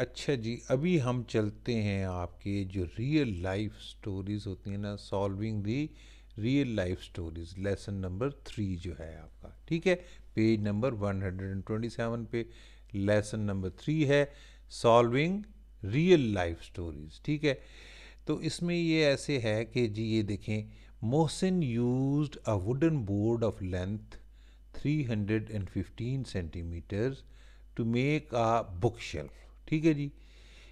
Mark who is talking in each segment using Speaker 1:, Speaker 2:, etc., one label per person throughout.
Speaker 1: अच्छा जी अभी हम चलते हैं आपके जो रियल लाइफ स्टोरीज़ होती हैं ना solving the real life stories lesson number three जो है आपका ठीक है पेज नंबर 127 पे लेसन नंबर थ्री है सॉल्विंग रियल लाइफ स्टोरीज़ ठीक है तो इसमें ये ऐसे है कि जी ये देखें Mohsin used a wooden board of length 315 centimetres to make a book shelf ठीक है जी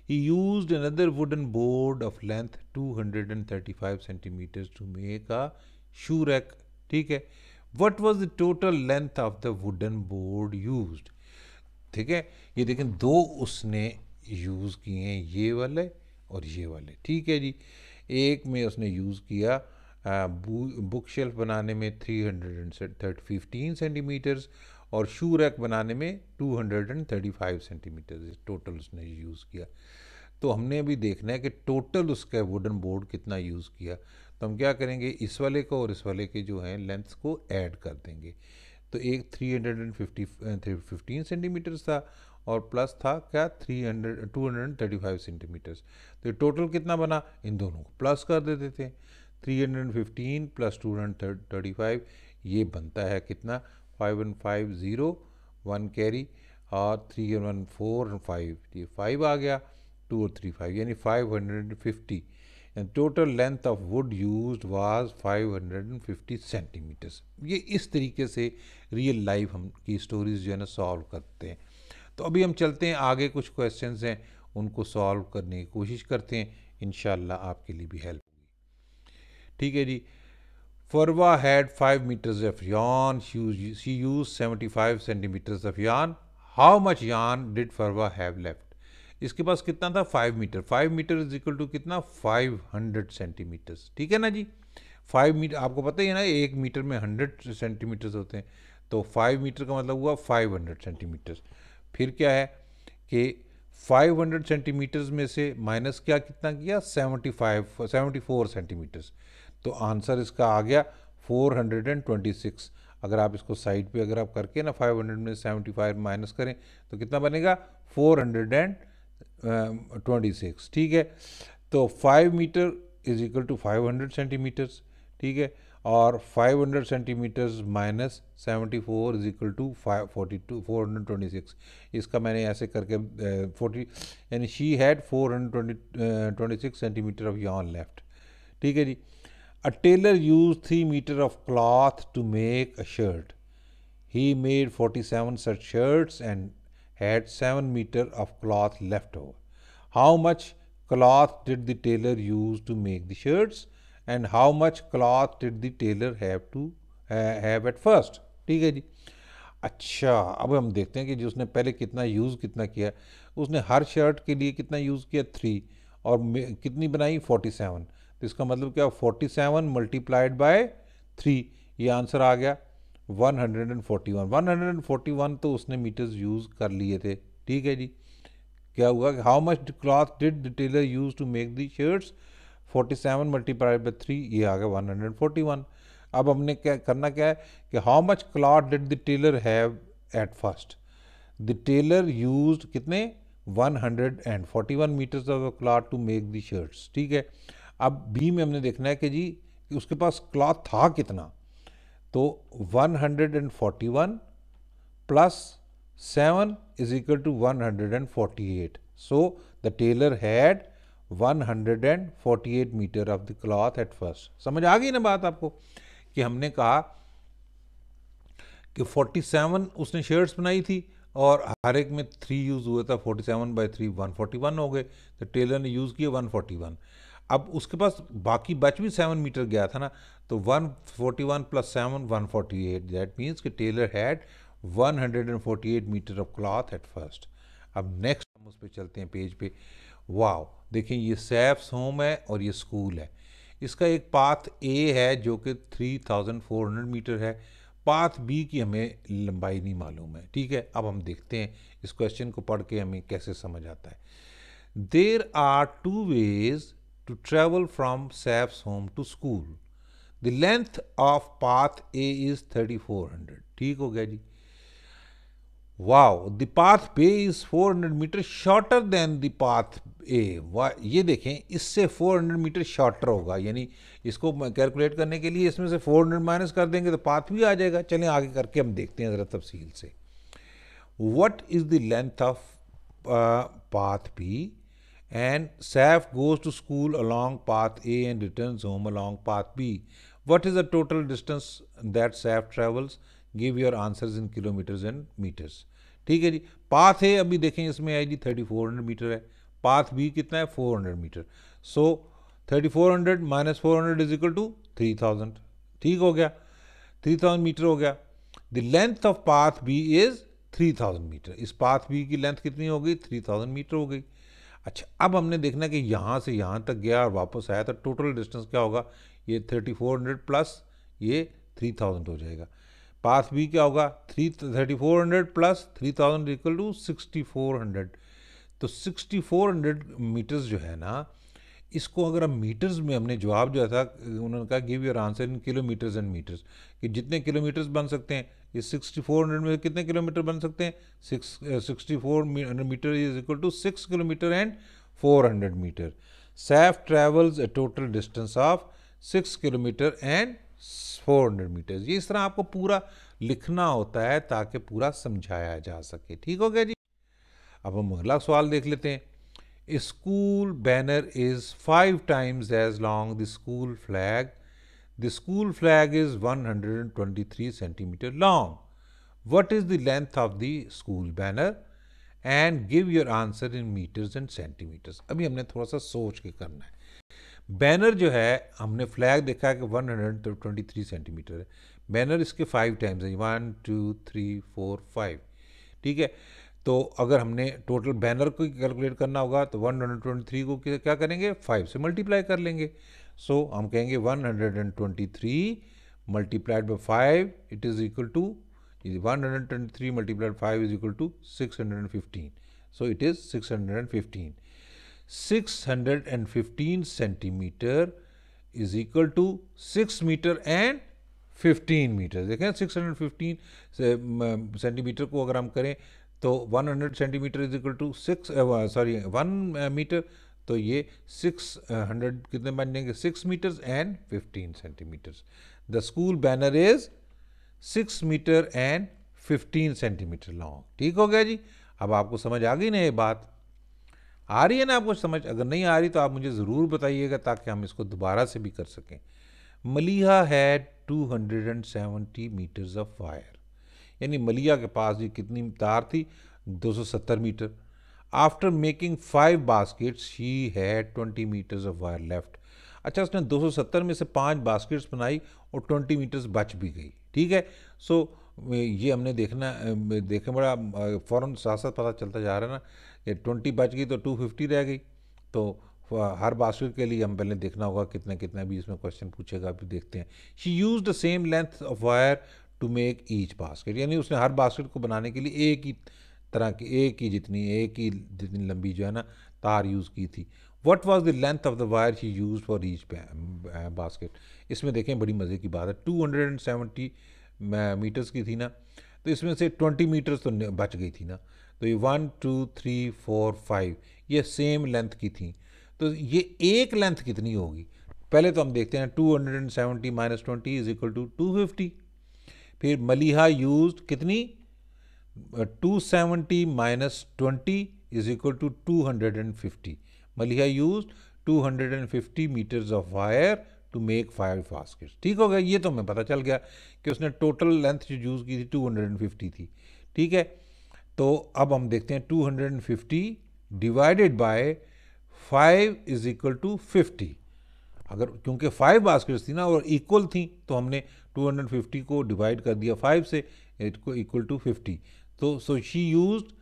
Speaker 1: he use another wooden board of length 235 centimetres to make a shoe rack ठीक है what was the total length of the wooden board use ठीक है ये देखें दो उसने यूज़ किए हैं ये वाले और ये वाले ठीक है जी एक में उसने यूज़ किया बुक शेल्फ बनाने में three hundred and fifteen centimetres और शू रैक बनाने में 235 सेंटीमीटर टोटल उसने यूज़ किया तो हमने अभी देखना है कि टोटल उसका वुडन बोर्ड कितना यूज़ किया तो हम क्या करेंगे इस वाले को और इस वाले के जो हैं लेंथ्स को ऐड कर देंगे तो एक three hundred and fifty fifteen centimetres था और प्लस था क्या three hundred two hundred thirty five centimetres तो टोटल कितना बना इन दोनों को प्लस कर देते थे three hundred fifteen plus two hundred thirty five ये बनता है कितना five one five zero one carry और three one four and five ये फाइव आ गया टू और थ्री फाइव यानी five hundred and fifty and total length of wood use was five hundred and fifty centimetres ये इस तरीके से रियल लाइफ हम की स्टोरीज जो है ना सॉल्व करते हैं तो अभी हम चलते हैं आगे कुछ क्वेश्चन हैं उनको सॉल्व करने की कोशिश करते हैं इन आपके लिए भी हेल्प होगी ठीक है जी Furwa had 5 meters of yarn. She used, she used 75 centimeters of yarn. How much yarn did Furwa have left? इसके पास कितना था 5 metre 5 metre is equal to कितना 500 सेंटीमीटर्स ठीक है ना जी 5 मीटर आपको पता ही है ना एक मीटर में 100 सेंटीमीटर्स होते हैं तो 5 मीटर का मतलब हुआ 500 सेंटीमीटर्स फिर क्या है कि 500 सेंटीमीटर्स में से माइनस क्या कितना किया 75 74 सेंटीमीटर्स तो आंसर इसका आ गया 426 अगर आप इसको साइड पे अगर आप करके ना 500 में 75 माइनस करें तो कितना बनेगा 426 ठीक है तो 5 metre is equal to 500 centimetres ठीक है और 500 centimetres minus 74 is equal to five forty two four hundred twenty six इसका मैंने ऐसे करके फोर्टी यानी she had four hundred twenty twenty six centimetre of yarn left ठीक है जी A tailor used 3 meter of cloth to make a shirt. He made 47 such shirts and had 7 meter of cloth left over. How much cloth did the tailor use to make the shirts and how much cloth did the tailor have to uh, have at first? ठीक है जी अच्छा अब हम देखते हैं कि जी उसने पहले कितना यूज़ कितना किया उसने हर शर्ट के लिए कितना यूज़ किया थ्री और कितनी बनाई फोर्टी सेवन तो इसका मतलब क्या forty seven multiplied by three ये आंसर आ गया one hundred and forty one one hundred and forty one तो उसने मीटर्स यूज़ कर लिए थे ठीक है जी क्या हुआ कि how much cloth did the tailor use to make the shirts forty seven multiplied by three ये आ गया वन हंड्रेड फोर्टी वन अब हमने क्या करना क्या है कि how much cloth did the tailor have at first the tailor use कितने one hundred and forty one metres of cloth to make the shirts ठीक है अब बी में हमने देखना है कि जी कि उसके पास क्लॉथ था कितना तो 141 plus 7 is equal to 148 so the tailor had 148 metre of the cloth at first समझ आ गई ना बात आपको कि हमने कहा कि 47 उसने शर्ट्स बनाई थी और हर एक में थ्री यूज़ हुआ था 47 बाई थ्री वन हो गए तो टेलर ने यूज़ किया 141 अब उसके पास बाकी बच भी सेवन मीटर गया था ना तो one forty one plus seven one forty eight that means कि tailor had one hundred and forty eight metre of cloth at first अब नेक्स्ट हम उस पर चलते हैं पेज पे वाओ देखें ये सेफ्स होम है और ये स्कूल है इसका एक पाथ ए है जो कि three thousand four hundred metre है पाथ बी की हमें लंबाई नहीं मालूम है ठीक है अब हम देखते हैं इस क्वेश्चन को पढ़ के हमें कैसे समझ आता है there are two ways to travel from Saf's home to school. The length of path A is 3400. ठीक हो गया जी wow the path B is 400 metre shorter than the path A ये देखें इससे 400 मीटर शॉर्टर होगा यानी इसको कैलकुलेट करने के लिए इसमें से 400 माइनस कर देंगे तो पाथ भी आ जाएगा चलें आगे करके हम देखते हैं ज़रा तफसील से what is the length of path P and Saf goes to school along path A and returns home along path B. What is the total distance that Saf travels? Give your answers in kilometers and meters. theek hai ji path a abhi dekhen isme hai ji 3400 meter hai path b kitna hai 400 meter so 3400 minus 400 is equal to 3000 theek ho gaya 3000 meter ho gaya the length of path b is 3000 meter is path b ki length kitni हो गई 3000 meter ho gayi अच्छा अब हमने देखना कि यहाँ से यहाँ तक गया और वापस आया तो टोटल डिस्टेंस क्या होगा ये थर्टी फोर हंड्रेड प्लस ये थ्री थाउजेंड हो जाएगा पाथ बी क्या होगा three thirty four hundred plus three thousand equal to sixty four hundred तो सिक्सटी फोर हंड्रेड मीटर्स जो है ना इसको अगर हम मीटर्स में हमने जवाब जो था उन्होंने कहा give your answer in kilometres and metres कि जितने किलोमीटर्स बन सकते हैं ये सिक्सटी फोर हंड्रेड में कितने किलोमीटर बन सकते हैं six four metre is equal to six kilometre and 400 hundred metre Saif travels a total distance of six kilometre and four hundred metre ये इस तरह आपको पूरा लिखना होता है ताकि पूरा समझाया जा सके ठीक हो गया जी अब हम अगला सवाल देख लेते हैं school banner is five times as long the school flag The school flag is 123 centimeter long. What is the length of the school banner? And give your answer in meters and centimeters. abhi humne thoda sa soch ke karna hai banner jo hai humne flag dekha hai ki 123 centimetre है banner इसके five times है one two three four five ठीक है तो अगर हमने total banner को calculate करना होगा तो 123 को क्या करेंगे 5 से मल्टीप्लाई कर लेंगे सो so, हम कहेंगे 123 multiplied by five it is equal to one hundred twenty three multiplied five is equal to six hundred and fifteen so it is six hundred and fifteen six hundred and fifteen centimetre is equal to six metre and fifteen metre देखें six hundred fifteen centimetre को अगर हम करें तो one hundred centimetre is equal to six sorry one metre तो ये six hundred uh, कितने बन जाएंगे six metres and fifteen centimetres the school banner is six metre and fifteen centimetre long ठीक हो गया जी अब आपको समझ आ गई ना ये बात आ रही है ना आपको समझ अगर नहीं आ रही तो आप मुझे ज़रूर बताइएगा ताकि हम इसको दोबारा से भी कर सकें मलिया हैड 270 मीटर्स ऑफ वायर यानी मलिया के पास जी कितनी तार थी 270 metre after making five baskets he है twenty metres of wire left अच्छा उसने 270 में से पांच बास्केट्स बनाई और 20 मीटर्स बच भी गई ठीक है सो so, ये हमने देखना देखें बड़ा फ़ौरन साथ साथ पता चलता जा रहा है ना कि ट्वेंटी बच गई तो टू फिफ्टी रह गई तो हर बास्केट के लिए हम पहले देखना होगा कितना कितना भी इसमें क्वेश्चन पूछेगा अभी देखते हैं she use the same length of wire to make each basket यानी उसने हर बास्केट को बनाने के लिए एक ही तरह की एक ही जितनी एक ही जितनी लंबी जो है ना तार यूज़ की थी what was the length of the wire she use for reach basket इसमें देखें बड़ी मज़े की बात है two hundred and seventy metres की थी ना तो इसमें से ट्वेंटी मीटर्स तो बच गई थी ना तो ये one two three four five ये सेम लेंथ की थी तो ये एक लेंथ कितनी होगी पहले तो हम देखते हैं two hundred and seventy minus twenty is equal to two fifty फिर मलिहा यूज कितनी 270 uh, minus 20 is equal to 250. To used 250 meters of wire to make five baskets ठीक हो गया ये तो हमें पता चल गया कि उसने टोटल लेंथ जो यूज़ की थी 250 थी ठीक है तो अब हम देखते हैं 250 divided by 5 is equal to 50 अगर क्योंकि फाइव बास्केट्स थी ना और इक्वल थी तो हमने 250 को डिवाइड कर दिया फाइव से equal to 50. So, तो, so she used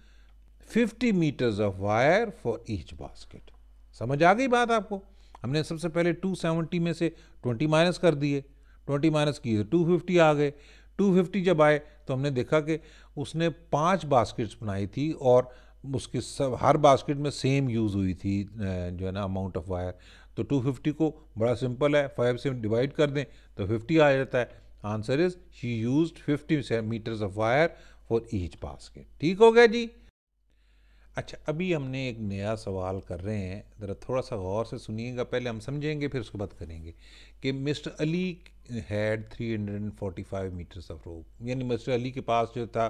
Speaker 1: 50 meters of wire for each basket. समझ आ गई बात आपको हमने सबसे पहले 270 में से 20 माइनस कर दिए 20 माइनस किए 250 आ गए 250 जब आए तो हमने देखा कि उसने पांच बास्केट्स बनाई थी और उसके सब हर बास्केट में सेम यूज़ हुई थी जो है ना अमाउंट ऑफ वायर तो 250 को बड़ा सिंपल है फाइव से डिवाइड कर दें तो 50 आ जाता है answer is she use fifty metres of wire for each basket ठीक हो गया जी अच्छा अभी हमने एक नया सवाल कर रहे हैं ज़रा थोड़ा सा गौर से सुनिएगा पहले हम समझेंगे फिर उसके बाद करेंगे कि Mister Ali had 345 metres of rope यानी मिस्टर अली के पास जो था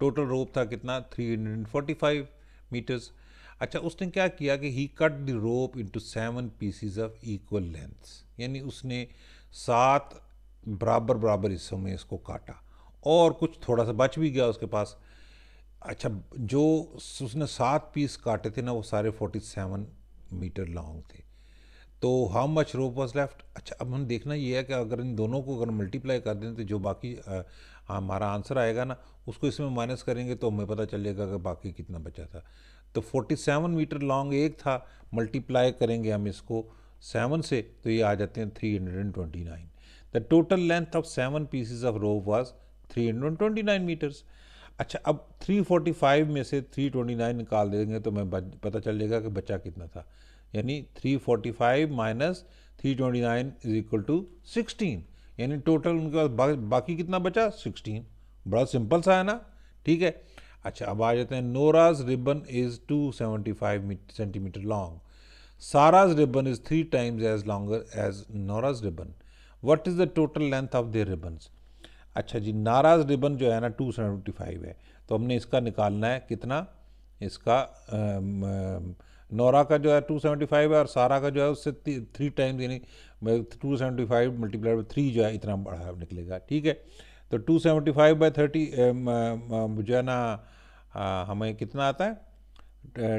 Speaker 1: टोटल रोप था कितना 345 मीटर्स अच्छा उसने क्या किया कि he cut the rope into seven pieces of equal length यानी उसने सात बराबर बराबर हिस्सों में इसको काटा और कुछ थोड़ा सा बच भी गया उसके पास अच्छा जो उसने सात पीस काटे थे ना वो सारे फोर्टी सेवन मीटर लॉन्ग थे तो how much rope was left अच्छा अब हम देखना ये है कि अगर इन दोनों को अगर मल्टीप्लाई कर दें तो जो बाकी हमारा आंसर आएगा ना उसको इसमें माइनस करेंगे तो हमें पता चलेगा कि बाकी कितना बचा था तो 47 मीटर लॉन्ग एक था मल्टीप्लाई करेंगे हम इसको सेवन से तो ये आ जाते हैं 329 the total length of seven pieces of rope twenty 329 metres अच्छा अब 345 में से 329 निकाल देंगे तो मैं पता चल जाएगा कि बच्चा कितना था यानी 345 माइनस 329 इज इक्वल टू 16 यानी टोटल उनके पास बा, बाकी कितना बचा 16 बड़ा सिंपल सा है ना ठीक है अच्छा अब आ जाते हैं Nora's ribbon is 275 centimetre long Sara's ribbon is three times as longer as Nora's ribbon what is the total length of their ribbons अच्छा जी नाराज़ रिबन जो है ना टू सेवेंटी फाइव है तो हमने इसका निकालना है कितना इसका नौरा का जो है टू सेवेंटी फाइव है और सारा का जो है उससे थ्री टाइम्स यानी two seventy five multiply by three जो है इतना बड़ा निकलेगा ठीक है तो two seventy five by thirty जो है ना हमें कितना आता है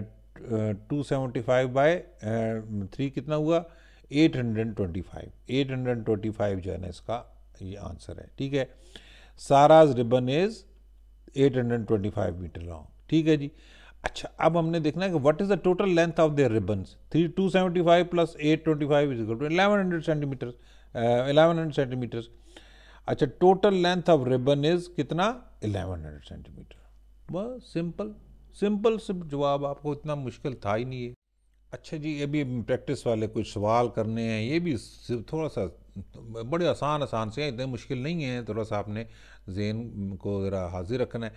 Speaker 1: two seventy five by three कितना हुआ 825 825 जो है ना इसका ये आंसर है ठीक है Sara's ribbon is 825 metre long ठीक है जी अच्छा अब हमने देखना है कि what is the total length of their ribbon three two seventy five plus eight twenty five is two eleven hundred centimetre eleven hundred centimetres अच्छा total length of ribbon is कितना इलेवन हंड्रेड सेंटीमीटर बस simple simple सिर्फ जवाब आपको इतना मुश्किल था ही नहीं है अच्छा जी ये भी प्रैक्टिस वाले कुछ सवाल करने हैं ये भी थोड़ा सा बड़े आसान आसान से हैं इतने मुश्किल नहीं है थोड़ा सा आपने जेन को ज़रा हाजिर रखना है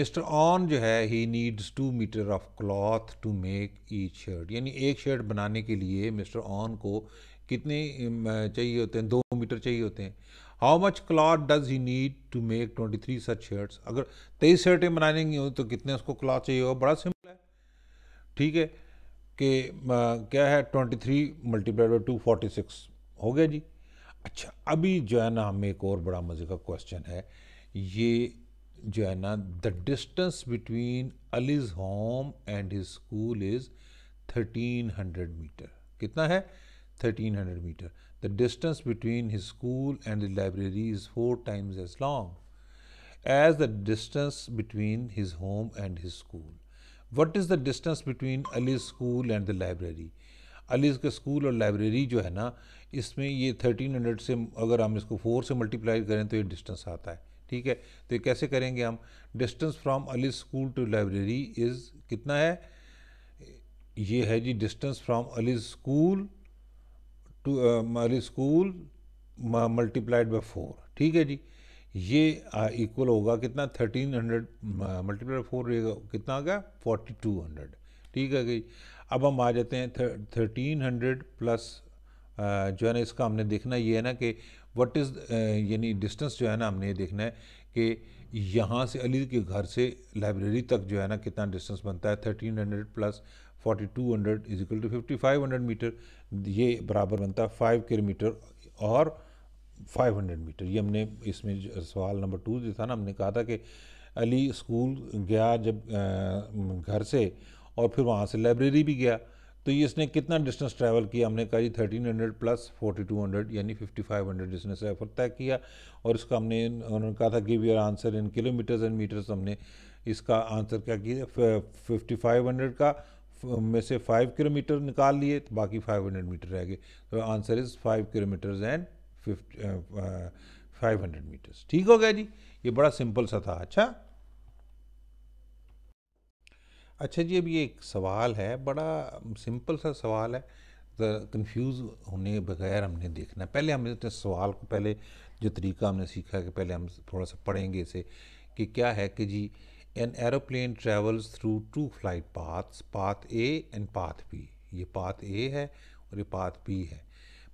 Speaker 1: मिस्टर ऑन जो है he needs two metre of cloth to make each shirt यानी एक शर्ट बनाने के लिए मिस्टर ऑन को कितने चाहिए होते हैं दो मीटर चाहिए होते हैं how much cloth does he need to make twenty three such shirts अगर तेईस शर्टें की हो तो कितने उसको क्लॉथ चाहिए होगा बड़ा सिंपल है ठीक है कि क्या है twenty three multiplied by two forty six हो गया जी अच्छा अभी जो है ना हमें एक और बड़ा मज़े का क्वेश्चन है ये जो है ना the distance between Ali's home and his school is thirteen hundred metre कितना है thirteen hundred metre the distance between his school and the library is four times as long as the distance between his home and his school what is the distance between Ali school and the library Ali's के school और library जो है ना इसमें ये thirteen hundred से अगर हम इसको फोर से मल्टीप्लाई करें तो ये डिस्टेंस आता है ठीक है तो ये कैसे करेंगे हम distance from Ali school to library is कितना है ये है जी distance from Ali school to Ali school multiplied by four ठीक है जी ये इक्वल होगा कितना थर्टीन हंड्रेड मल्टीप्लाई फोर रहेगा कितना आ गया फोर्टी टू हंड्रेड ठीक है जी अब हम आ जाते हैं थर्टीन हंड्रेड प्लस जो है ना इसका हमने देखना ये है ना कि वट इज़ यानी डिस्टेंस जो है ना हमने ये देखना है कि यहाँ से अली के घर से लाइब्रेरी तक जो है ना कितना डिस्टेंस बनता है thirteen hundred plus forty two hundred equal to fifty five hundred metre ये बराबर बनता है फाइव किलोमीटर और 500 मीटर ये हमने इसमें सवाल नंबर टू जो था ना हमने कहा था कि अली स्कूल गया जब घर से और फिर वहाँ से लाइब्रेरी भी गया तो ये इसने कितना डिस्टेंस ट्रैवल किया हमने कहा जी thirteen hundred plus forty two hundred यानी फिफ्टी फाइव हंड्रेड इसने सफ़र तय किया और इसका हमने उन्होंने कहा था give your answer in kilometres and metres हमने इसका आंसर क्या किया फिफ्टी फाइव हंड्रेड का में से फाइव किलोमीटर निकाल लिए तो बाकी फाइव हंड्रेड मीटर रह गए तो answer is five kilometres and five hundred metres ठीक हो गया जी ये बड़ा सिंपल सा था अच्छा अच्छा जी अब ये एक सवाल है बड़ा सिंपल सा सवाल है कंफ्यूज होने बगैर हमने देखना पहले हमने अपने सवाल को पहले जो तरीका हमने सीखा है कि पहले हम थोड़ा सा पढ़ेंगे इसे कि क्या है कि given aeroplane travels through two flight paths path A and path B ये पाथ ए है और ये पाथ बी है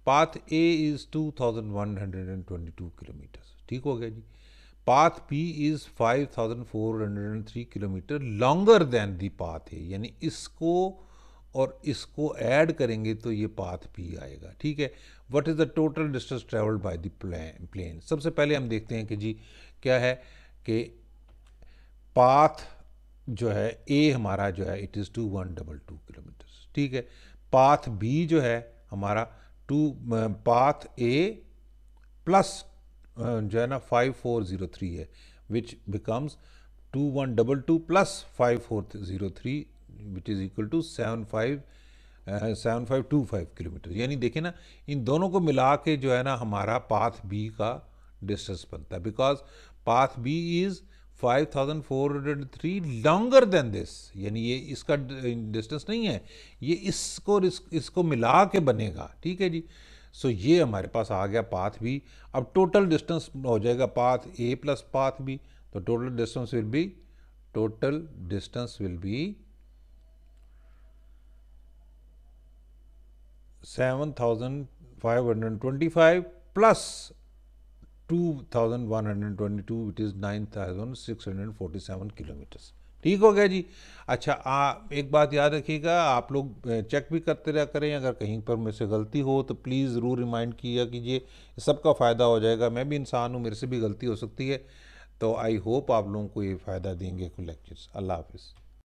Speaker 1: पाथ ए इज़ 2122 किलोमीटर्स ठीक हो गया जी path B is 5403 kilometre longer than the path A यानी इसको और इसको ऐड करेंगे तो ये पाथ बी आएगा ठीक है what is the total distance travelled by the plane सबसे पहले हम देखते हैं कि जी क्या है कि पाथ जो है ए हमारा जो है it is two one double two kilometres ठीक है पाथ बी जो है हमारा टू पाथ ए प्लस जो है ना फाइव फोर ज़ीरो थ्री है which becomes two one double two plus five four zero three which is equal to seven five seven five two five kilometre यानी देखें ना इन दोनों को मिला के जो है ना हमारा पाथ बी का डिस्टेंस बनता है because path B is 5403 longer than this यानी ये इसका डिस्टेंस नहीं है ये इसको इसको मिला के बनेगा ठीक है जी सो so ये हमारे पास आ गया पाथ भी अब टोटल डिस्टेंस हो जाएगा पाथ ए प्लस पाथ भी तो total distance will be total distance will be seven thousand five hundred twenty five plus 2122 it is 9647 kilometres ठीक हो गया जी अच्छा आ, एक बात याद रखिएगा आप लोग चेक भी करते रह करें अगर कहीं पर मेरे से गलती हो तो प्लीज़ ज़रूर रिमाइंड किया कीजिए सबका फ़ायदा हो जाएगा मैं भी इंसान हूँ मेरे से भी गलती हो सकती है तो आई होप आप लोगों को ये फ़ायदा देंगे लेक्चर्स अल्लाह हाफिज़